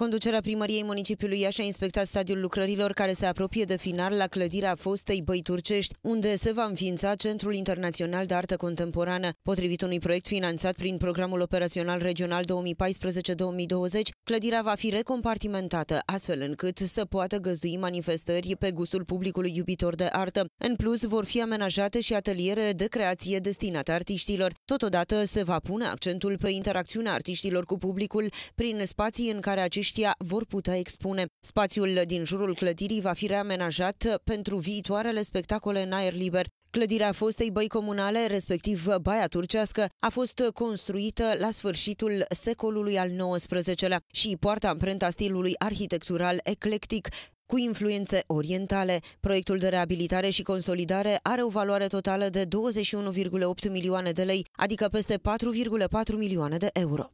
Conducerea primăriei municipiului Iași a inspectat stadiul lucrărilor care se apropie de final la clădirea fostei băi turcești, unde se va înființa Centrul Internațional de Artă Contemporană. Potrivit unui proiect finanțat prin Programul Operațional Regional 2014-2020, clădirea va fi recompartimentată, astfel încât să poată găzdui manifestări pe gustul publicului iubitor de artă. În plus, vor fi amenajate și ateliere de creație destinate artiștilor. Totodată se va pune accentul pe interacțiunea artiștilor cu publicul prin spații în care acești aceștia vor putea expune. Spațiul din jurul clădirii va fi reamenajat pentru viitoarele spectacole în aer liber. Clădirea fostei băi comunale, respectiv Baia Turcească, a fost construită la sfârșitul secolului al XIX-lea și poartă amprenta stilului arhitectural eclectic, cu influențe orientale, proiectul de reabilitare și consolidare are o valoare totală de 21,8 milioane de lei, adică peste 4,4 milioane de euro.